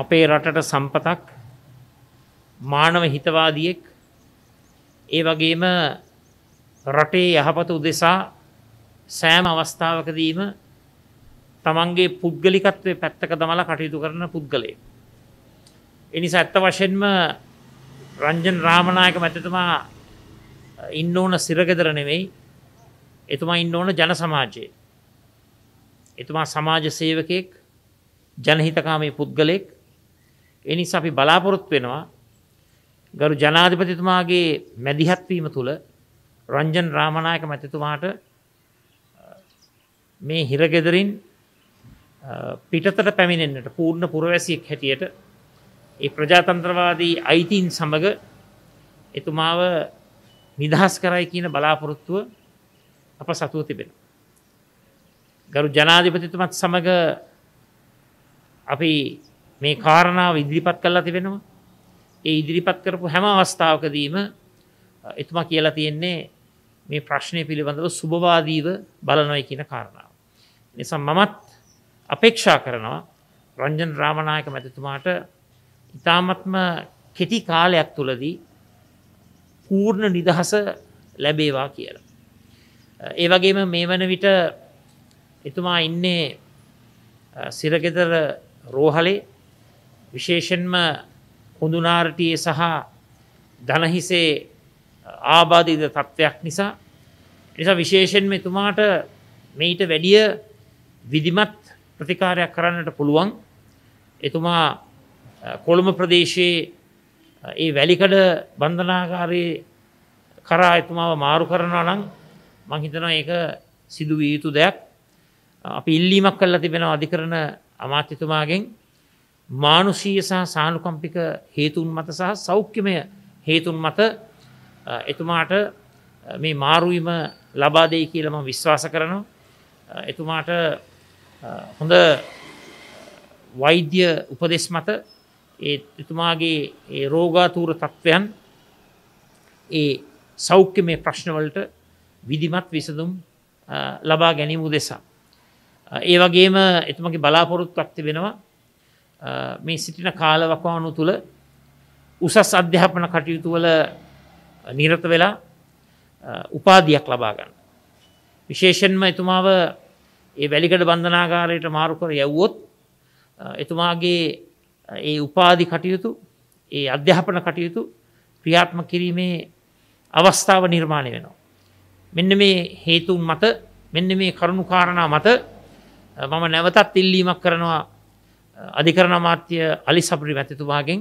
අපේ රටට සම්පතක් මානව හිතවාදියෙක් ඒ වගේම රටේ යහපත උදෙසා සෑම අවස්ථාවකදීම තමන්ගේ පුද්ගලිකත්වය පැත්තක දමලා කටයුතු කරන පුද්ගලය. එනිසා ඇත්ත වශයෙන්ම රංජන් රාමණයක මැතතුමා ඉන්න ඕන සිරගෙදර නෙවෙයි එතුමා ඉන්න ඕන ජන සමාජයේ. එතුමා සමාජ සේවකයෙක් ජනහිතකාමී පුද්ගලෙක් එනිසා අපි බලාපොරොත් වෙනවා ගරු ජනාධිපතිතුමාගේ මැදිහත්වීම තුළ රංජන් රාමණයක මැතිතුමාට මේ හිරගෙදරින් පිටතට පැමිණෙන්න්නට පූර්ණ පුරවැසියෙක් හැටියට ඒ ප්‍රජාතන්ත්‍රවාදී අයිතින් සමඟ එතුමාව නිදහස් කරයි කියන බලාපොරොත්තුව අප සතුව තිබෙන. ගරු ජනාධිපතිතුමත් සමඟ අපි මේ කාරණාව ඉදිරිපත් කල්ලා තිබෙනවා ඒ ඉදිරිපත් කරපු හැම අවස්ථාවකදීම එතුමා කියලා තියෙන්නේ මේ ප්‍රශ්නය පිළිබඳව සුභවාදීව බලනොයි කියන කාරණාව. නිසා මමත් අපේක්ෂා කරනවා රංජන් රාමණයක මැතිතුමාට ඉතාමත්ම කෙටි කාලයක් තුළදී පූර්ණ නිදහස ලැබේවා කියලා. ඒ වගේම මේ වන විට එතුමා ඉන්නේ සිරගෙදර රෝහලේ විශේෂෙන්ම හොඳුනාරටයේ සහ දනහිසේ ආබාධීද තත්ත්වයක් නිසා නිසා විශේෂෙන් මෙතුමාට මෙයිට වැඩිය විදිමත් ප්‍රතිකාරයක් කරන්නට පුළුවන් එතුමා කොළම ප්‍රදේශයේ ඒ වැලිකඩ බන්ධනාකාරයේ කරා එතුමාව මාරු කරනවා නම් මං හිතනවා ඒක සිදුවිය යුතු දෙයක් අපි ඉල්ලීමක් කල්ලා තිබෙන අධිකරන අමාත්‍යතුමාගෙන් මානුසීය සහ සානුකම්පික හේතුන් මත සහ සෞඛ්‍යමය හේතුන් මත එතුමාට මේ මාරුවීම ලබා දෙයි කියලම විශ්වාස කරනවා එතුමාට හොඳ වෛද්‍ය උපදෙස් මත එතුමාගේ රෝගාතූර තත්ත්වයන් ඒ සෞඛ්‍ය මේ ප්‍රශ්නවලට විදිමත් විසඳුම් ලබා ගැනීම උදෙසා. ඒ වගේම එතුමගේ බලාපොරොත්තු වක්ති වෙනවා මේ සිටින කාලවකවානු තුළ උසස් අධ්‍යාපන කටයුතුවල නිරත වෙලා උපාධයක් ලබාගන්න. විශේෂෙන්ම එතුමාව ඒ වැලිකට බන්ධනාගාරයට මාරුකර යැව්වොත් එතුමාගේ ඒ උපාධි කටයුතු ඒ අධ්‍යාපන කටයුතු ක්‍රියාත්ම කිරීමේ අවස්ථාව නිර්මාණය වෙනවා. මෙන්න මේ හේතුන් මත මෙන්න මේ කරුණු කාරණා මත මම නැවතත් ඉල්ලීමක් කරනවා අධිකරණ අමාත්‍ය අලි සපරි වැතිතුමාගෙන්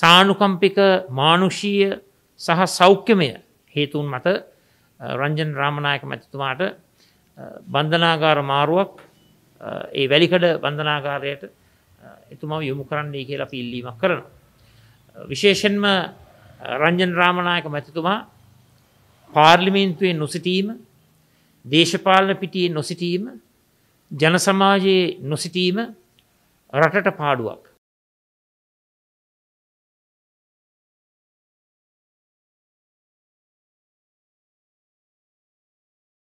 සානුකම්පික මානුෂීය සහ සෞඛ්‍යමය හේතුන් මත රංජන් රාමණයක මැතිතුමාට බන්ධනාගාර මාරුවක් ඒ වැලිකඩ බන්ධනාකාරයට එතුමා යොමු කරන්නේ කියලා පිල්ලීමක් කරන. විශේෂෙන්ම රංජන් රාමණයක මැතිතුමා පාර්ලිමේන්තුවේ නොසිටීම දේශපාලන පිටියේ නොසිටීම ජනසමාජයේ නොසිටීම රටට පාඩුවක්